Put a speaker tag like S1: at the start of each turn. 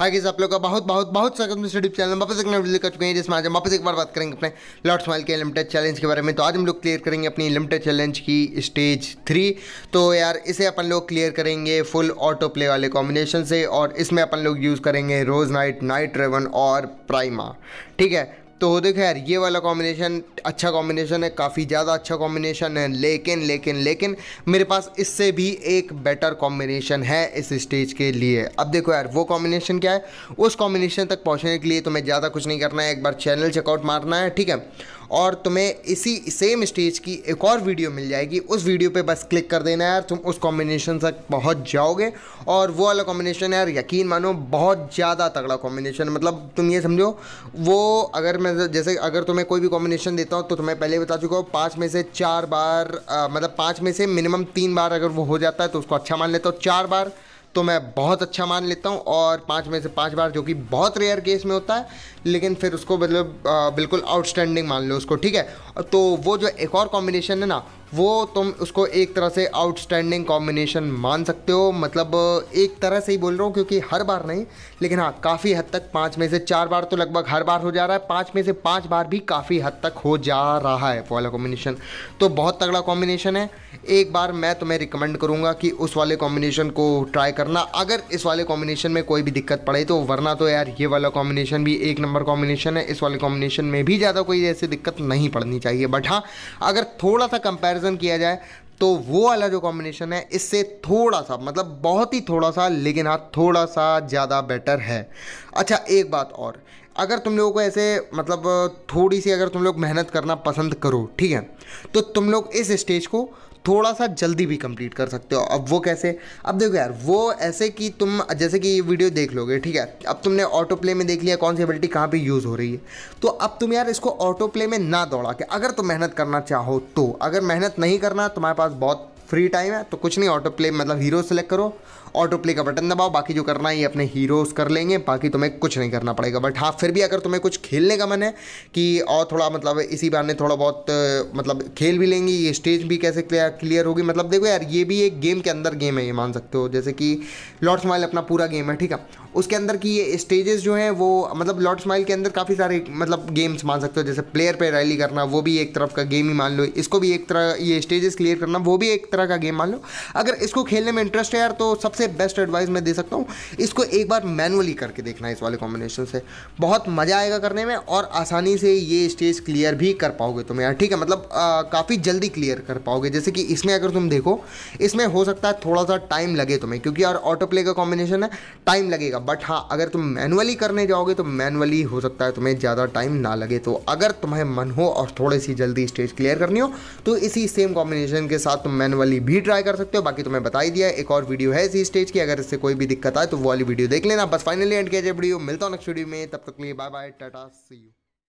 S1: हाँ गाइस आप लोग का बहुत बहुत बहुत स्वागत है यूट्यूब चैनल वापस एक नया वीडियो कर चुके हैं जिसमें आज हम वापस एक बार बात करेंगे अपने लॉट स्माइल के लिमिटेड चैलेंज के बारे में तो आज हम लोग क्लियर करेंगे अपनी लिमिटेड चैलेंज की स्टेज थ्री तो यार इसे अपन लोग क्लियर करेंगे फुल ऑटो प्ले वाले कॉम्बिनेशन से और इसमें अपन लोग यूज़ करेंगे रोज़ नाइट नाइट रेवन और प्राइमा ठीक है तो देखो यार ये वाला कॉम्बिनेशन अच्छा कॉम्बिनेशन है काफ़ी ज़्यादा अच्छा कॉम्बिनेशन है लेकिन लेकिन लेकिन मेरे पास इससे भी एक बेटर कॉम्बिनेशन है इस स्टेज के लिए अब देखो यार वो कॉम्बिनेशन क्या है उस कॉम्बिनेशन तक पहुँचने के लिए तुम्हें ज़्यादा कुछ नहीं करना है एक बार चैनल चेकआउट मारना है ठीक है और तुम्हें इसी सेम स्टेज की एक और वीडियो मिल जाएगी उस वीडियो पे बस क्लिक कर देना यार तुम उस कॉम्बिनेशन तक पहुंच जाओगे और वो वाला कॉम्बिनेशन यार यकीन मानो बहुत ज़्यादा तगड़ा कॉम्बिनेशन मतलब तुम ये समझो वो अगर मैं जैसे अगर तुम्हें कोई भी कॉम्बिनेशन देता हूँ तो तुम्हें पहले बता चुका हूँ पाँच में से चार बार आ, मतलब पाँच में से मिनिमम तीन बार अगर वो हो जाता है तो उसको अच्छा मान लेता हूँ चार बार तो मैं बहुत अच्छा मान लेता हूँ और पाँच में से पाँच बार जो कि बहुत रेयर केस में होता है लेकिन फिर उसको मतलब बिल्कुल आउटस्टैंडिंग मान लो उसको ठीक है तो वो जो एक और कॉम्बिनेशन है ना वो तुम उसको एक तरह से आउटस्टैंडिंग कॉम्बिनेशन मान सकते हो मतलब एक तरह से ही बोल रहा हूँ क्योंकि हर बार नहीं लेकिन हाँ काफ़ी हद तक पाँच में से चार बार तो लगभग हर बार हो जा रहा है पाँच में से पाँच बार भी काफ़ी हद तक हो जा रहा है वो वाला कॉम्बिनेशन तो बहुत तगड़ा कॉम्बिनेशन है एक बार मैं तुम्हें रिकमेंड करूँगा कि उस वाले कॉम्बिनेशन को ट्राई करना अगर इस वाले कॉम्बिनेशन में कोई भी दिक्कत पड़े तो वरना तो यार ये वाला कॉम्बिनेशन भी एक नंबर कॉम्बिनेशन है इस वाले कॉम्बिनेशन में भी ज़्यादा कोई ऐसी दिक्कत नहीं पड़नी चाहिए बट हाँ अगर थोड़ा सा कंपेयर कंपैरिजन किया जाए तो वो वाला जो कॉम्बिनेशन है इससे थोड़ा सा मतलब बहुत ही थोड़ा सा लेकिन हाँ थोड़ा सा ज़्यादा बेटर है अच्छा एक बात और अगर तुम लोगों को ऐसे मतलब थोड़ी सी अगर तुम लोग मेहनत करना पसंद करो ठीक है तो तुम लोग इस स्टेज को थोड़ा सा जल्दी भी कंप्लीट कर सकते हो अब वो कैसे अब देखो यार वो ऐसे कि तुम जैसे कि ये वीडियो देख लोगे ठीक है अब तुमने ऑटो प्ले में देख लिया कौन सी एबिलिटी कहाँ पे यूज़ हो रही है तो अब तुम यार इसको ऑटो प्ले में ना दौड़ा के अगर तुम मेहनत करना चाहो तो अगर मेहनत नहीं करना तुम्हारे पास बहुत फ्री टाइम है तो कुछ नहीं ऑटो प्ले मतलब हीरो सेलेक्ट करो ऑटो प्ले का बटन दबाओ बाकी जो करना है ये अपने हीरोज़ कर लेंगे बाकी तुम्हें कुछ नहीं करना पड़ेगा बट हाँ फिर भी अगर तुम्हें कुछ खेलने का मन है कि और थोड़ा मतलब इसी ने थोड़ा बहुत मतलब खेल भी लेंगी ये स्टेज भी कैसे क्लियर होगी मतलब देखो यार ये भी एक गेम के अंदर गेम है ये मान सकते हो जैसे कि लॉर्ड स्माइल अपना पूरा गेम है ठीक है उसके अंदर की ये स्टेजेस जो हैं वो मतलब लॉर्ड स्माइल के अंदर काफ़ी सारे मतलब गेम्स मान सकते हो जैसे प्लेयर पर रैली करना वो भी एक तरफ का गेम ही मान लो इसको भी एक तरह ये स्टेजेस क्लियर करना वो भी एक तरह तरह का गेम मान लो अगर इसको खेलने में इंटरेस्ट है यार तो सबसे बेस्ट एडवाइस मैं दे सकता हूँ इसको एक बार मैनुअली करके देखना इस वाले कॉम्बिनेशन से बहुत मज़ा आएगा करने में और आसानी से ये स्टेज क्लियर भी कर पाओगे तुम यार ठीक है मतलब काफ़ी जल्दी क्लियर कर पाओगे जैसे कि इसमें अगर तुम देखो इसमें हो सकता है थोड़ा सा टाइम लगे तुम्हें क्योंकि यार ऑटो प्ले का कॉम्बिनेशन है टाइम लगेगा बट हाँ अगर तुम मैनुअली करने जाओगे तो मैनुअली हो सकता है तुम्हें ज़्यादा टाइम ना लगे तो अगर तुम्हें मन हो और थोड़ी सी जल्दी स्टेज क्लियर करनी हो तो इसी सेम कॉम्बिनेशन के साथ तुम मैनुअली वाली भी ट्राई कर सकते हो बाकी तो मैं बता ही दिया एक और वीडियो है इसी स्टेज की अगर इससे कोई भी दिक्कत आए तो वो वाली वीडियो देख लेना बस फाइनली एंड किया जाए वीडियो मिलता हूँ नेक्स्ट वीडियो में तब तक लिए bye bye tata see you